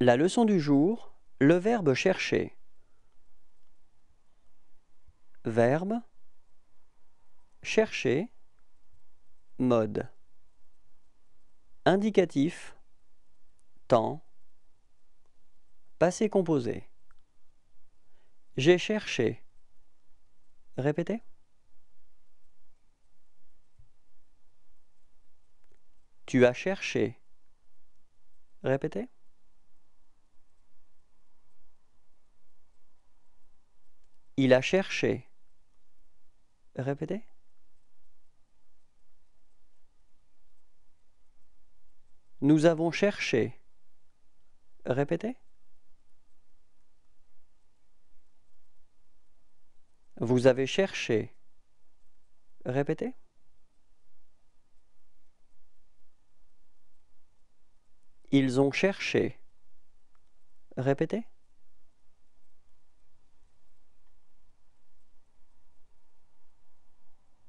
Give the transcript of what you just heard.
La leçon du jour, le verbe chercher. Verbe chercher mode indicatif temps passé composé J'ai cherché. Répétez. Tu as cherché. Répétez. Il a cherché. Répétez. Nous avons cherché. Répétez. Vous avez cherché. Répétez. Ils ont cherché. Répétez.